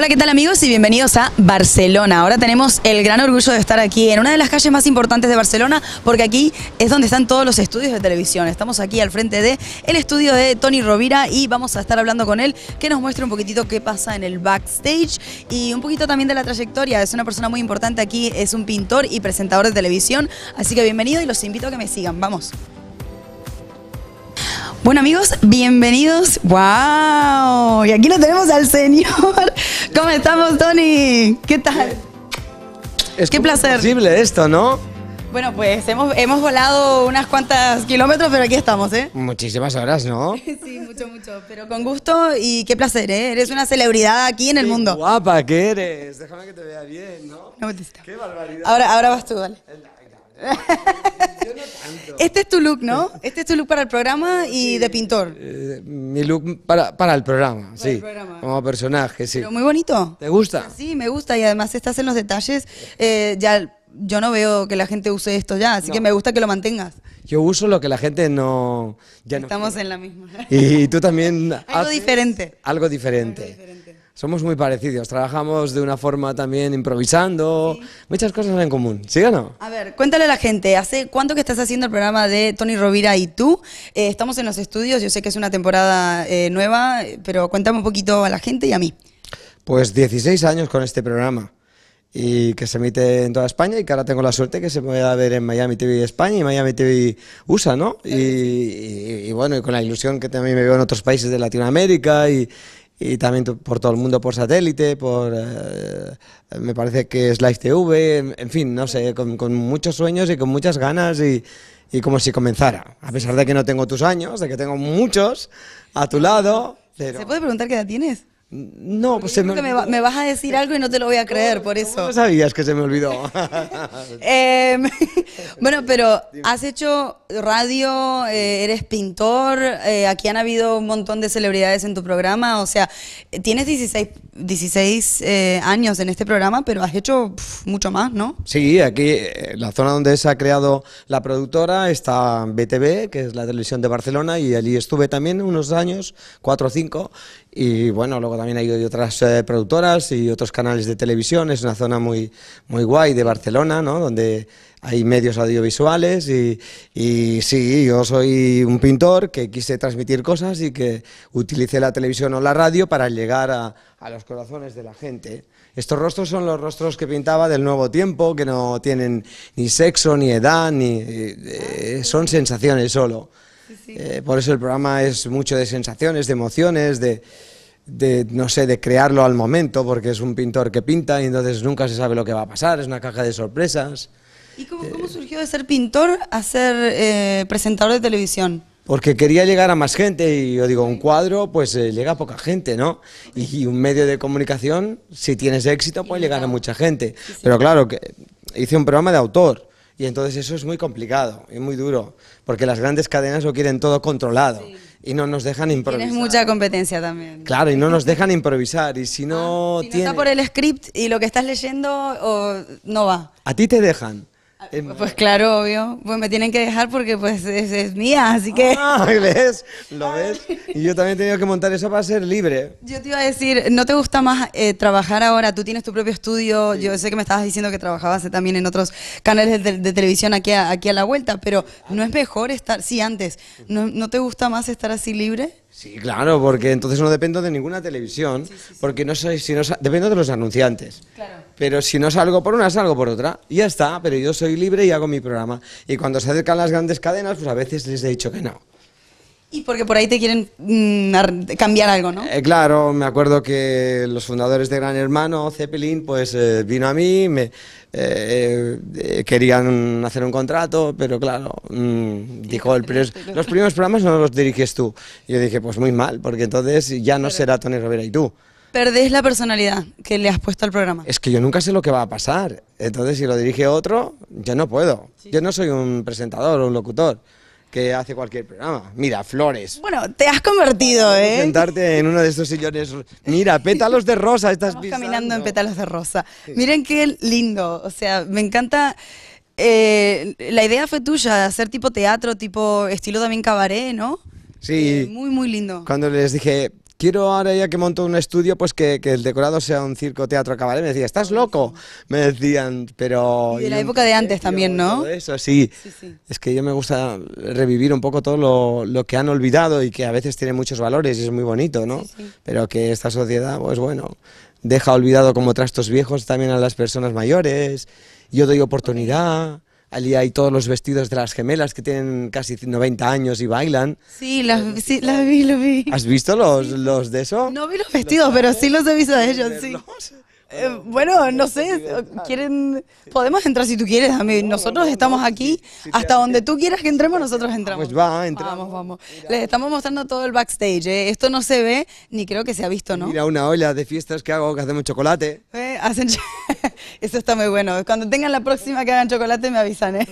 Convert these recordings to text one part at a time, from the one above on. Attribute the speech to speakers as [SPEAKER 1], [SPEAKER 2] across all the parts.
[SPEAKER 1] Hola, ¿qué tal amigos? Y bienvenidos a Barcelona. Ahora tenemos el gran orgullo de estar aquí en una de las calles más importantes de Barcelona porque aquí es donde están todos los estudios de televisión. Estamos aquí al frente de estudio de Tony Rovira y vamos a estar hablando con él que nos muestre un poquitito qué pasa en el backstage y un poquito también de la trayectoria. Es una persona muy importante aquí, es un pintor y presentador de televisión. Así que bienvenido y los invito a que me sigan. Vamos. Bueno amigos, bienvenidos. ¡Wow! Y aquí lo tenemos al señor. ¿Cómo estamos, Tony? ¿Qué tal?
[SPEAKER 2] Es Qué placer. posible esto, ¿no? Bueno, pues
[SPEAKER 1] hemos, hemos volado unas cuantas kilómetros, pero aquí estamos, ¿eh?
[SPEAKER 2] Muchísimas horas, ¿no? Sí, mucho,
[SPEAKER 1] mucho. Pero con gusto y qué placer, ¿eh? Eres una celebridad aquí en el qué mundo. Guapa
[SPEAKER 2] que eres. Déjame que te vea bien, ¿no? qué barbaridad. Ahora, ahora vas tú, dale. Este es tu look, ¿no?
[SPEAKER 1] Este es tu look para el programa y de pintor.
[SPEAKER 2] Eh, mi look para, el programa, para sí. El programa. Como personaje, sí. Pero muy bonito. ¿Te gusta?
[SPEAKER 1] Sí, me gusta y además estás en los detalles. Eh, ya yo no veo que la gente use esto ya, así que me gusta que lo mantengas.
[SPEAKER 2] Yo uso lo que la gente no. Ya
[SPEAKER 1] Estamos en la misma.
[SPEAKER 2] Y, tú también. diferente. algo diferente. Algo diferente. Somos muy parecidos, trabajamos de una forma también improvisando, muchas cosas en común, ¿sí o no?
[SPEAKER 1] A ver, cuéntale a la gente, ¿hace cuánto que estás haciendo el programa de Tony Rovira y tú? Eh, estamos en los estudios, yo sé que es una temporada eh, nueva, pero cuéntame un poquito a la gente y a mí.
[SPEAKER 2] Pues 16 años con este programa y que se emite en toda España y que ahora tengo la suerte que se pueda ver en Miami TV España y Miami TV USA, ¿no? Y, y bueno, y con la ilusión que también me veo en otros países de Latinoamérica y, y también por todo el mundo, por satélite, por eh, me parece que es Live TV, en, fin, no sé, con, muchos sueños y con muchas ganas y, como si comenzara, a pesar de que no tengo tus años, de que tengo muchos a tu lado. ¿Se
[SPEAKER 1] puede preguntar qué edad tienes?
[SPEAKER 2] No, pues se me... vas
[SPEAKER 1] a decir algo y no te lo voy a creer, por eso. No sabías
[SPEAKER 2] que se me olvidó.
[SPEAKER 1] Em, bueno, pero has hecho radio, eh, eres pintor, eh, aquí han habido un montón de celebridades en tu programa, o sea, tienes 16, 16 eh, años en este programa, pero has hecho mucho más, ¿no?
[SPEAKER 2] Sí, aquí, la zona donde se ha creado la productora está BTV, que es la televisión de Barcelona, y allí estuve también unos años, cuatro o cinco, y bueno, luego también hay otras eh, productoras y otros canales de televisión, es una zona muy, muy guay de Barcelona, ¿no? donde hay medios audiovisuales y, y, sí, yo soy un pintor que quise transmitir cosas y que utilicé la televisión o la radio para llegar a, a los corazones de la gente. Estos rostros son los rostros que pintaba del nuevo tiempo, que no tienen ni sexo, ni edad, ni eh, eh, son sensaciones solo. por eso el programa es mucho de sensaciones, de emociones, de de, no sé, de crearlo al momento, porque es un pintor que pinta y entonces nunca se sabe lo que va a pasar, es una caja de sorpresas.
[SPEAKER 1] ¿Y cómo, cómo surgió de ser pintor a ser eh, presentador de televisión?
[SPEAKER 2] Porque quería llegar a más gente y yo digo, un cuadro pues eh, llega a poca gente, ¿no? Y, y, un medio de comunicación, si tienes éxito, puede llegar a mucha gente. Pero claro, que hice un programa de autor y entonces eso es muy complicado y muy duro, porque las grandes cadenas lo quieren todo controlado. y no nos dejan improvisar. Tienes
[SPEAKER 1] mucha competencia también.
[SPEAKER 2] Claro, y no nos dejan improvisar. Y si no, ah, está por
[SPEAKER 1] el script y lo que estás leyendo, no va.
[SPEAKER 2] ¿A ti te dejan? Ah, pues,
[SPEAKER 1] pues claro, obvio. Pues me tienen que dejar porque pues es, mía, así que... Ah, ¿ves?
[SPEAKER 2] ¿Lo ves? Y yo también he tenido que montar eso para ser libre.
[SPEAKER 1] Yo te iba a decir, ¿no te gusta más eh, trabajar ahora? Tú tienes tu propio estudio. Yo sé que me estabas diciendo que trabajabas también en otros canales de, televisión aquí a, aquí a la vuelta, pero ¿no es mejor estar... Sí, antes. ¿No, ¿No te gusta más estar así libre?
[SPEAKER 2] Sí, claro, porque entonces no dependo de ninguna televisión, porque no soy, si no, dependo de los anunciantes. Claro. Pero si no salgo por una, salgo por otra. ya está, pero yo soy libre y hago mi programa. Y cuando se acercan las grandes cadenas, pues a veces les he dicho que no.
[SPEAKER 1] Y porque por ahí te quieren mm, cambiar algo, ¿no?
[SPEAKER 2] Eh, claro, me acuerdo que los fundadores de Gran Hermano, Zeppelin, pues eh, vino a mí, me, eh, eh, querían hacer un contrato, pero claro, mm, dijo el los primeros programas no los diriges tú. yo dije, pues muy mal, porque entonces ya no será Tony Rivera y tú.
[SPEAKER 1] Perdés la personalidad que le has puesto al programa.
[SPEAKER 2] Es que yo nunca sé lo que va a pasar. Entonces, si lo dirige otro, yo no puedo. Yo no soy un presentador o un locutor que hace cualquier programa. Mira, flores.
[SPEAKER 1] Bueno, te has convertido,
[SPEAKER 2] ¿eh? Sentarte en uno de estos sillones. Mira, pétalos de rosa estás
[SPEAKER 1] caminando en pétalos de rosa. Miren qué lindo. O sea, me encanta. Eh, la idea fue tuya, hacer tipo teatro, tipo estilo también cabaret, ¿no?
[SPEAKER 2] Sí. Eh, muy, muy lindo. Cuando les dije, quiero ahora ya que monto un estudio, pues que, el decorado sea un circo, teatro, cabaret. Me decía, ¿estás loco? Me decían, pero... Y de la época
[SPEAKER 1] de antes también, ¿no? eso,
[SPEAKER 2] sí. Es que yo me gusta revivir un poco todo lo, que han olvidado y que a veces tiene muchos valores y es muy bonito, ¿no? pero que esta sociedad, pues bueno, deja olvidado como trastos viejos también a las personas mayores. Yo doy oportunidad Allí hay todos los vestidos de las gemelas que tienen casi 90 años y bailan.
[SPEAKER 1] Sí, las, sí, las vi, lo vi. ¿Has
[SPEAKER 2] visto los, los de eso? No vi los vestidos, pero sí los he visto de ellos, sí.
[SPEAKER 1] Eh, bueno, no sé, quieren, podemos entrar si tú quieres. A mí, nosotros estamos aquí, hasta donde tú quieras que entremos, nosotros pues entramos. Pues va, entramos. Vamos, vamos. Les estamos mostrando todo el backstage. ¿eh? Esto no se ve, ni creo que se ha visto, ¿no? Mira,
[SPEAKER 2] una ola de fiestas que hago, que hacemos chocolate.
[SPEAKER 1] Eh, hacen... Eso está muy bueno. Cuando tengan la próxima que hagan chocolate, me avisan, ¿eh?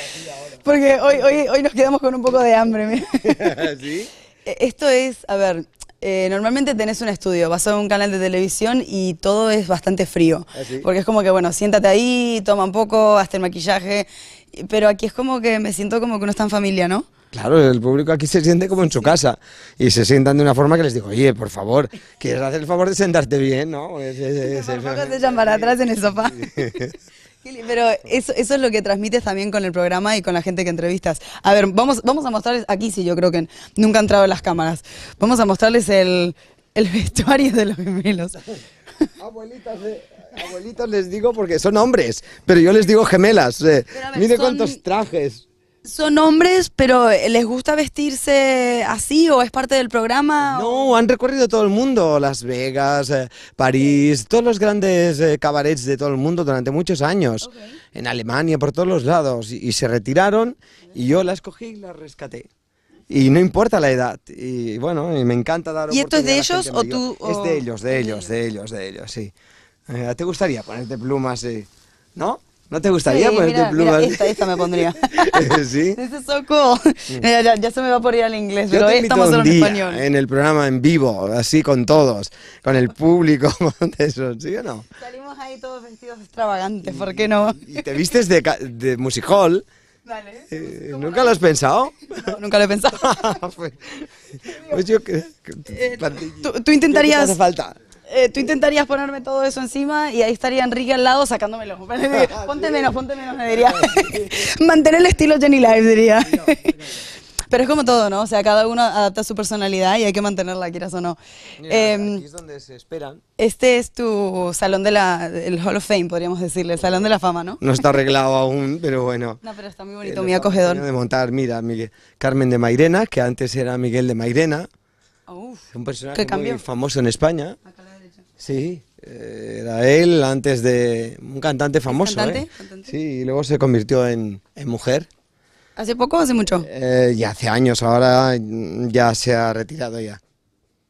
[SPEAKER 1] Porque hoy, hoy, hoy nos quedamos con un poco de hambre.
[SPEAKER 2] ¿Sí?
[SPEAKER 1] Eh, esto es, a ver, eh, normalmente tenés un estudio, vas a un canal de televisión y todo es bastante frío. Ah, Porque es como que, bueno, siéntate ahí, toma un poco, hazte el maquillaje. Pero aquí es como que me siento como que no está en familia, ¿no?
[SPEAKER 2] Claro, el público aquí se siente como en su casa y se sientan de una forma que les digo, oye, por favor, ¿quieres hacer el favor de sentarte bien, no? Es, te
[SPEAKER 1] echan atrás en el sofá. Pero eso, eso es lo que transmites también con el programa y con la gente que entrevistas. A ver, vamos, vamos a mostrarles, aquí sí yo creo que nunca han entrado en las cámaras, vamos a mostrarles el, el vestuario de los gemelos.
[SPEAKER 2] Abuelitas, abuelitas les digo porque son hombres, pero yo les digo gemelas. Eh, mire cuántos trajes.
[SPEAKER 1] ¿Son hombres, pero eh, les gusta vestirse así o es parte del programa?
[SPEAKER 2] No, han recorrido todo el mundo, Las Vegas, eh, París, todos los grandes eh, cabarets de todo el mundo durante muchos años, en Alemania, por todos los lados, y, se retiraron y yo las cogí y las rescaté y no importa la edad. Y bueno, y me encanta dar ¿Y esto es de ellos o tú? Es de ellos, de ellos, de ellos, de ellos, sí. ¿Te gustaría ponerte plumas? y...? ¿No? ¿No te gustaría poner tu pluma? Mira, esta, me pondría. ¿Sí?
[SPEAKER 1] This soco. cool. ya, se me va por ir al inglés, pero hoy estamos en español.
[SPEAKER 2] En el programa en vivo, así con todos, con el público, ¿sí o no? Salimos ahí todos vestidos extravagantes, ¿por qué no? Y te vistes de, de music hall. Vale, eh, ¿Nunca lo has pensado? nunca lo he pensado. Pues, pues, yo... Eh, ¿tú, intentarías...? hace falta?
[SPEAKER 1] Eh, tú intentarías ponerme todo eso encima y ahí estaría Enrique al lado sacándomelo. ponte menos, ponte menos, me diría. Ah, Mantener el estilo Jenny Live, diría. Pero es como todo, ¿no? O sea, cada uno adapta su personalidad y hay que mantenerla, quieras o no. aquí em, es donde
[SPEAKER 2] se esperan.
[SPEAKER 1] Este es tu salón de la, el Hall of Fame, podríamos decirle, el salón de la fama, ¿no?
[SPEAKER 2] No está arreglado aún, pero bueno. No, pero está muy bonito, eh, muy acogedor. De montar, mira, Miguel, Carmen de Mairena, que antes era Miguel de Mairena. Uf, oh, un
[SPEAKER 1] personaje muy
[SPEAKER 2] famoso en España. Sí, eh, era él antes de un cantante famoso. ¿eh? Sí, y luego se convirtió en, mujer. ¿Hace poco o hace mucho? Eh, ya hace años, ahora ya se ha retirado ya.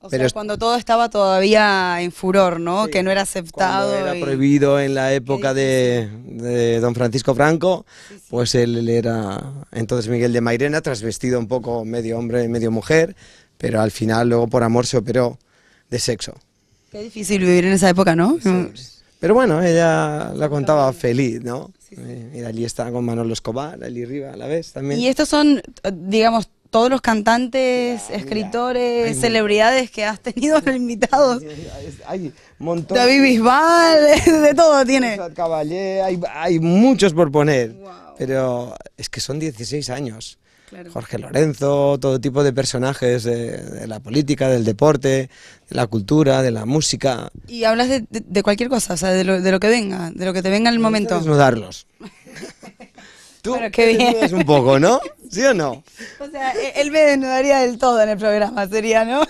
[SPEAKER 2] O sea,
[SPEAKER 1] cuando todo estaba todavía en furor, ¿no? que no era aceptado. era
[SPEAKER 2] prohibido en la época de, don Francisco Franco, pues él, era entonces Miguel de Mairena, trasvestido un poco medio hombre y medio mujer, pero al final luego por amor se operó de sexo. Qué difícil vivir en esa época, ¿no? Pero bueno, ella la contaba feliz, ¿no? Eh, y allí estaba con Manolo Escobar, allí arriba a la vez también. Y estos
[SPEAKER 1] son, eh, digamos, todos los cantantes, escritores, celebridades que has tenido invitados. Hay David Bisbal, de todo tiene.
[SPEAKER 2] Caballé, hay, hay, muchos por poner. Pero es que son 16 años. Jorge Lorenzo, todo tipo de personajes de, la política, del deporte, de la cultura, de la música.
[SPEAKER 1] Y hablas de, cualquier cosa, o sea, de lo, que venga, de lo que te venga en el momento. Desnudarlos. Tú un poco, ¿no? ¿Sí o no? O sea, e-, él me desnudaría del todo en el programa, sería, ¿no?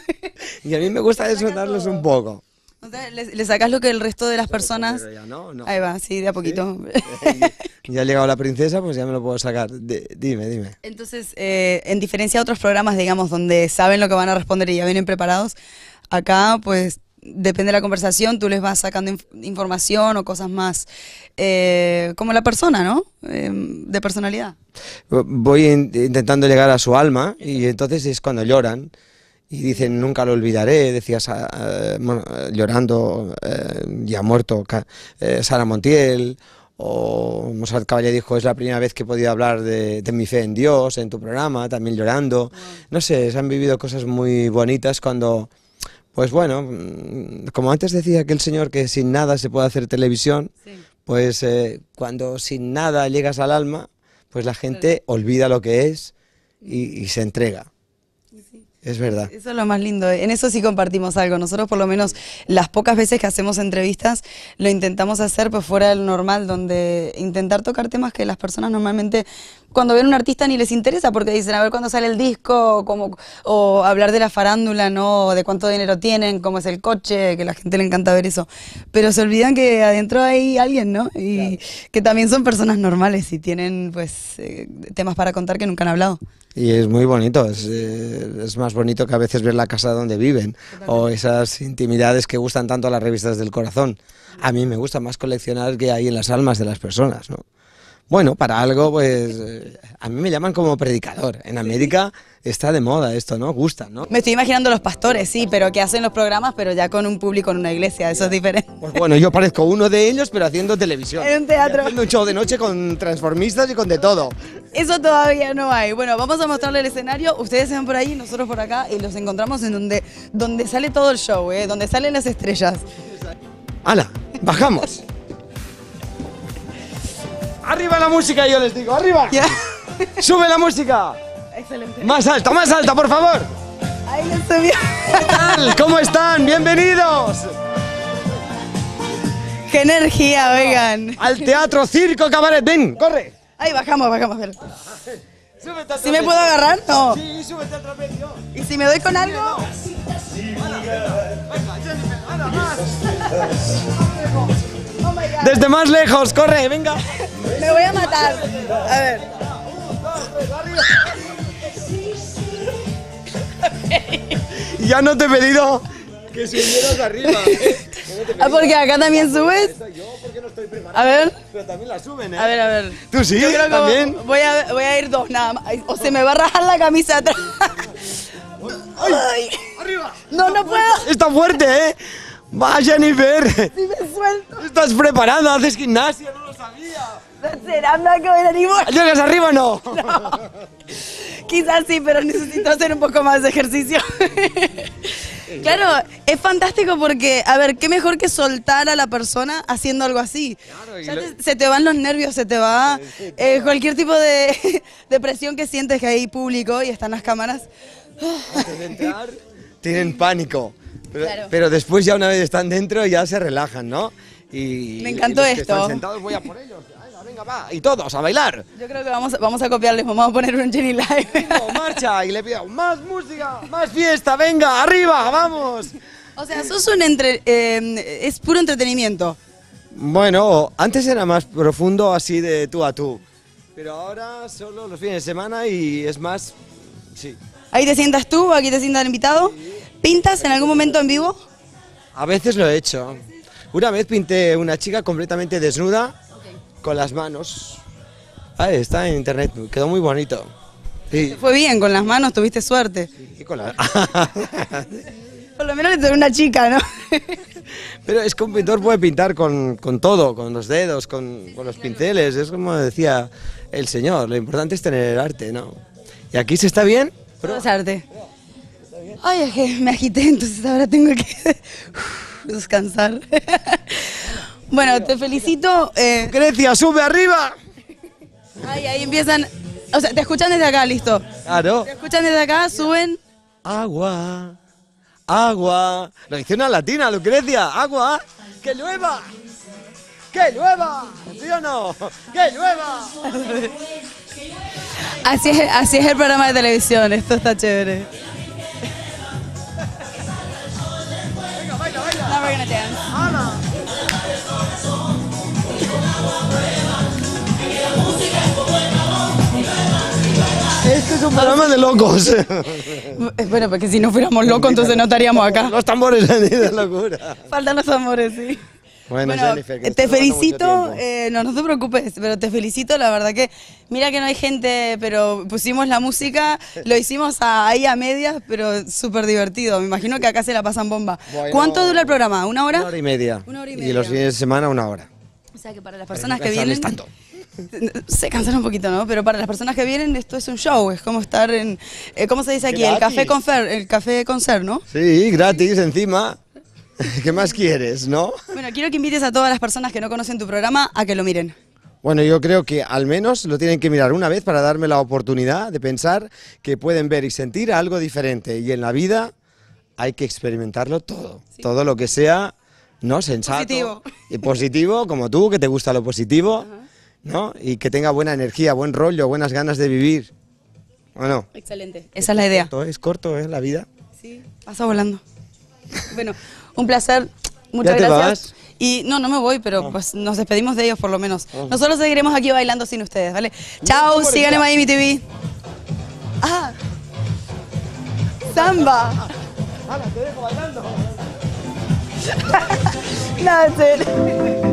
[SPEAKER 2] Y a mí me gusta desnudarlos un poco.
[SPEAKER 1] Entonces, le, sacas lo que el resto de las personas. Ahí va, sí, de a poquito.
[SPEAKER 2] ya ha llegado la princesa, pues ya me lo puedo sacar. dime, dime.
[SPEAKER 1] Entonces, eh, en diferencia a otros programas, digamos, donde saben lo que van a responder y ya vienen preparados, acá, pues depende de la conversación, tú les vas sacando información o cosas más eh, como la persona, ¿no?
[SPEAKER 2] Em,
[SPEAKER 1] de personalidad.
[SPEAKER 2] Voy intentando llegar a su alma y entonces es cuando lloran y dicen nunca lo olvidaré, decías ah, ah, llorando uh, eh, ya muerto eh, Sara Montiel o Mozart Caballé dijo, es la primera vez que he podido hablar de, de mi fe en Dios, en tu programa, también llorando. No sé, se han vivido cosas muy bonitas cuando pues bueno, mm, como antes decía aquel señor que sin nada se puede hacer televisión, pues eh, cuando sin nada llegas al alma, pues la gente olvida lo que es y, se entrega. Es verdad.
[SPEAKER 1] Eso es lo más lindo. En eso sí compartimos algo. Nosotros por lo menos las pocas veces que hacemos entrevistas lo intentamos hacer pues fuera del normal, donde intentar tocar temas que las personas normalmente cuando ven a un artista ni les interesa porque dicen a ver cuándo sale el disco como, o hablar de la farándula, ¿no? de cuánto dinero tienen, cómo es el coche, que a la gente le encanta ver eso. Pero se olvidan que adentro hay alguien, ¿no? Y que también son personas normales y tienen pues eh, temas para contar que nunca han hablado.
[SPEAKER 2] Y es muy bonito, es, eh, más bonito que a veces ver la casa donde viven o esas intimidades que gustan tanto a las revistas del corazón. A mí me gusta más coleccionar que hay en las almas de las personas, ¿no? Bueno, para algo, pues eh, a mí me llaman como predicador. En América está de moda esto, ¿no? Gusta, ¿no? Me
[SPEAKER 1] estoy imaginando los pastores, sí, pero que hacen los programas, pero ya con un público en una iglesia, eso es diferente. Pues
[SPEAKER 2] bueno, yo parezco uno de ellos, pero haciendo televisión. En un teatro. Haciendo un show de noche con transformistas y con de todo.
[SPEAKER 1] Eso todavía no hay. Bueno, vamos a mostrarle el escenario, ustedes se ven por ahí, nosotros por acá, y los encontramos en donde, donde sale todo el show, ¿eh? Donde salen las estrellas.
[SPEAKER 2] ¡Hala! ¡Bajamos! Arriba la música, yo les digo, arriba. Sube la música. Excelente. Más alto, más alta, por favor. Ahí estoy bien. ¿Cómo están? Bienvenidos. Qué energía, oigan. Al Teatro Circo Cabaret,
[SPEAKER 1] corre. Ahí bajamos, bajamos.
[SPEAKER 2] Súbete ¿Si me puedo agarrar? No. Sí, súbete al trapecio. ¿Y si me doy con algo? Venga, más. Desde más lejos, corre, venga.
[SPEAKER 1] Me voy a matar. A ver.
[SPEAKER 2] ya no te he pedido que subieras arriba. ¿eh? Ah, porque acá también subes. A ver. Pero también la suben, ¿eh? A ver, a ver. Tú sí, Yo creo que también. Voy a, voy a ir
[SPEAKER 1] dos nada más. O se me va a rajar la camisa atrás. ¡Ay! ¡Arriba! No, no puedo.
[SPEAKER 2] Está fuerte, ¿eh? ¡Va, Jennifer!
[SPEAKER 1] me suelto!
[SPEAKER 2] ¡Estás preparando! ¡Haces gimnasia! ¡No lo sabía!
[SPEAKER 1] ¿Será blanco de animal? ¿Llegas arriba o no? no? Quizás sí, pero necesito hacer un poco más de ejercicio. Claro, es fantástico porque, a ver, qué mejor que soltar a la persona haciendo algo así. se te van los nervios, se te va eh, cualquier tipo de, depresión presión que sientes que hay público y están las cámaras. Antes
[SPEAKER 2] de entrar, tienen pánico. Pero, después ya una vez están dentro ya se relajan, ¿no? Y, Me encantó esto. están sentados
[SPEAKER 1] voy a por ellos. Venga, va, y todos a bailar. Yo creo que vamos, vamos a copiarles, vamos a poner un Jenny Live.
[SPEAKER 2] marcha, y le pido más música,
[SPEAKER 1] más fiesta, venga, arriba,
[SPEAKER 2] vamos. O sea, un
[SPEAKER 1] entre, eh, es puro entretenimiento.
[SPEAKER 2] Bueno, antes era más profundo así de tú a tú, pero ahora solo los fines de semana y es más, sí. ¿Ahí te
[SPEAKER 1] sientas tú, aquí te sienta el invitado? ¿Pintas en algún momento en vivo?
[SPEAKER 2] A veces lo he hecho. Una vez pinté una chica completamente desnuda con las manos. Ahí está en internet, quedó muy bonito.
[SPEAKER 1] Fue bien, con las manos tuviste suerte. con Por lo menos de una chica, ¿no?
[SPEAKER 2] Pero es que un pintor puede pintar con, todo, con los dedos, con, los pinceles, es como decía el señor, lo importante es tener el arte, ¿no? Y aquí se está bien.
[SPEAKER 1] Pero... es arte. Ay, es que me agité, entonces ahora tengo que descansar. bueno, te
[SPEAKER 2] felicito. Eh... Grecia, sube arriba.
[SPEAKER 1] Ay, ahí empiezan. O sea, te escuchan desde acá, listo. Claro. Te escuchan desde acá, suben.
[SPEAKER 2] Agua, agua. La dice latina, Lucrecia. Agua, que llueva. ¡Que llueva! ¿Sí o no? ¡Que llueva!
[SPEAKER 1] Así es, así es el programa de televisión, esto está chévere. we're gonna dance. Ana.
[SPEAKER 2] Este es un programa de locos.
[SPEAKER 1] Eh, bueno, porque si no fuéramos locos, entonces no
[SPEAKER 2] estaríamos acá. Los tambores, la
[SPEAKER 1] locura. Faltan los tambores, sí.
[SPEAKER 2] Bueno, eh, te felicito,
[SPEAKER 1] eh, no, te preocupes, pero te felicito, la verdad que mira que no hay gente, pero pusimos la música, lo hicimos ahí a medias, pero súper divertido, me imagino que acá se la pasan bomba. ¿Cuánto dura el programa? ¿Una hora? Una hora y
[SPEAKER 2] media. y los fines de semana una hora. O sea que para las personas que vienen... Tanto
[SPEAKER 1] se cansan un poquito, ¿no? Pero para las personas que vienen, esto es un show, es como estar en, eh, ¿cómo se dice aquí? El café con Fer, el café ¿no?
[SPEAKER 2] Sí, gratis encima. ¿Qué más quieres, no?
[SPEAKER 1] Bueno, quiero que invites a todas las personas que no conocen tu programa a que lo miren.
[SPEAKER 2] Bueno, yo creo que al menos lo tienen que mirar una vez para darme la oportunidad de pensar que pueden ver y sentir algo diferente. Y en la vida hay que experimentarlo todo, todo lo que sea, ¿no? Sensato positivo. y positivo, como tú, que te gusta lo positivo, ¿no? Y que tenga buena energía, buen rollo, buenas ganas de vivir. Bueno.
[SPEAKER 1] Excelente, esa es, la idea.
[SPEAKER 2] Todo es corto, ¿eh? la vida.
[SPEAKER 1] Sí, pasa volando. Bueno, un placer. Muchas gracias. Y no, no me voy, pero pues nos despedimos de ellos por lo menos. Nosotros seguiremos aquí bailando sin ustedes, ¿vale? Chao, sigan en mi TV. Ah. Samba. ¡Hala, te dejo bailando. no,